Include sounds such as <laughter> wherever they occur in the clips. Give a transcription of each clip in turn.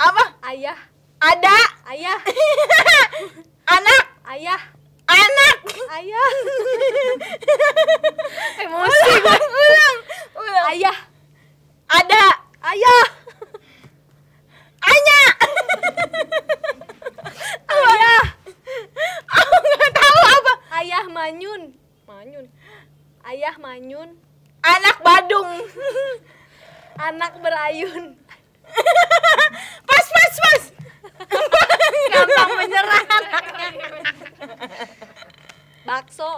Apa? Ayah. Ada. Ayah. <laughs> Anak. Ayah. Anak. Ayah. <laughs> Emosi gue. Ulang. Ulang. Ayah. Ada. Ayah. Anya. Ayah. Aku nggak tahu apa. Ayah manyun. Manyun. Ayah manyun anak Badung anak berayun <laughs> pas pas pas gampang menyerah bakso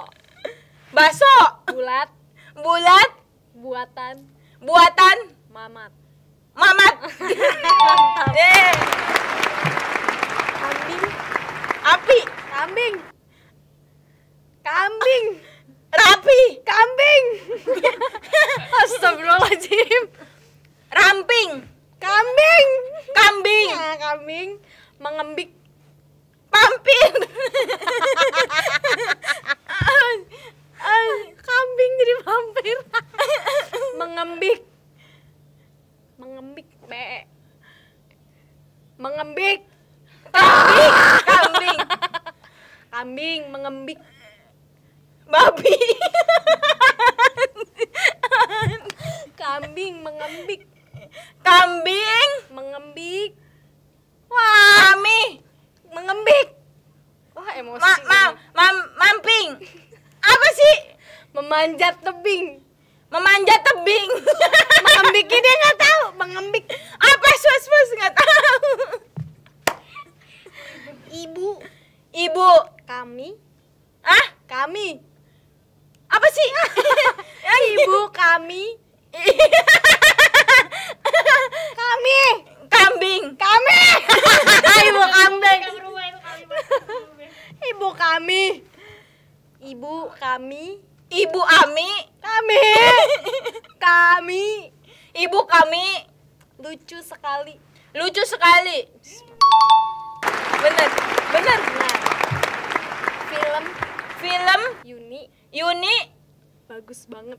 bakso bulat bulat buatan buatan mamat mamat <laughs> mantap kambing api kambing kambing mengembik pampir kambing jadi pampir, mengembik mengembik me mengembik kambing kambing kambing mengembik babi kambing mengembik kambing mengembik Wah. Mami mengembik. Wah, emosi. Ma ma, ma mamping. Apa sih? Memanjat tebing. Memanjat tebing. <laughs> mengembik dia nggak tahu, mengembik. Apa sus-sus nggak tahu. Ibu, ibu kami. Ah, kami. Apa sih? <laughs> ibu kami. <laughs> Ibu kami. Ibu kami. Ibu Ami. Kami. <laughs> kami. Ibu kami. Lucu sekali. Lucu sekali. Bener, bener. Nah, film, film. Yuni. Yuni. Bagus banget.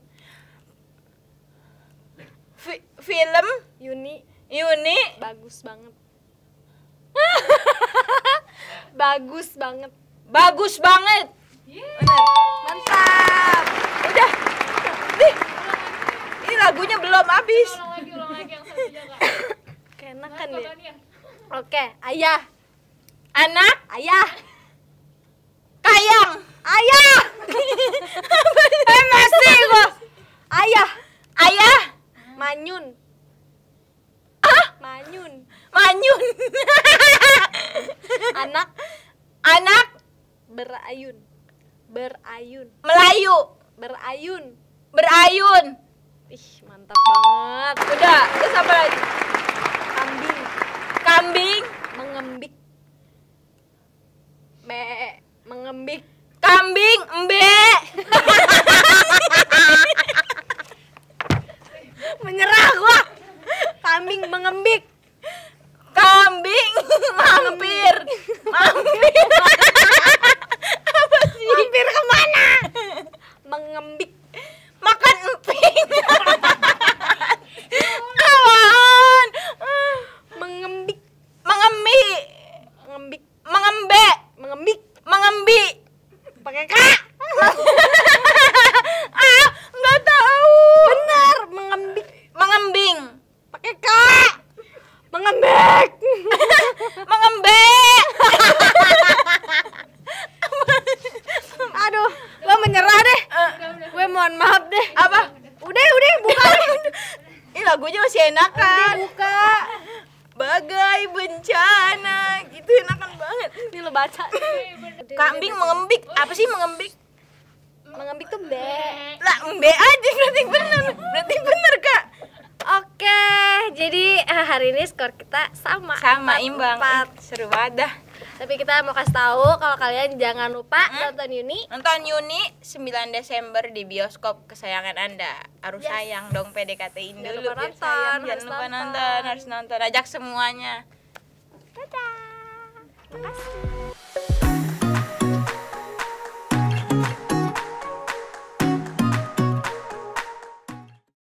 Fi film. Yuni. Yuni. Bagus banget. <laughs> bagus banget Bagus banget. Mantap. Udah. Nih. Ini lagunya belum habis. Ulang lagi, Oke, ayah. Anak, ayah. Kayang, ayah. <laughs> Eh, masih gua. Ayah, ayah. Manyun. Ah? Manyun. Manyun. <laughs> Anak, anak berayun berayun melayu berayun berayun ih mantap banget udah terus apa lagi kambing kambing mengembik me mengembik kambing embik ah nggak tahu benar mengembing mengembing pakai k mengembek mengembek aduh gue menyerah deh eh. gue mohon maaf deh apa udah udah buka ini lagunya masih enakan udah, buka bagai bencana gitu enakan banget ini lo baca kambing mengembik apa sih mengembik mengembik tuh B lah B aja berarti bener berarti bener kak oke jadi eh, hari ini skor kita sama sama 4, imbang 4. Eh, seru banget dah tapi kita mau kasih tahu kalau kalian jangan lupa hmm? nonton Yuni nonton Yuni 9 Desember di bioskop kesayangan anda harus yes. sayang dong PDKT-in dulu lupa nonton, sayang. jangan lupa nonton. nonton harus nonton ajak semuanya dadah terima kasih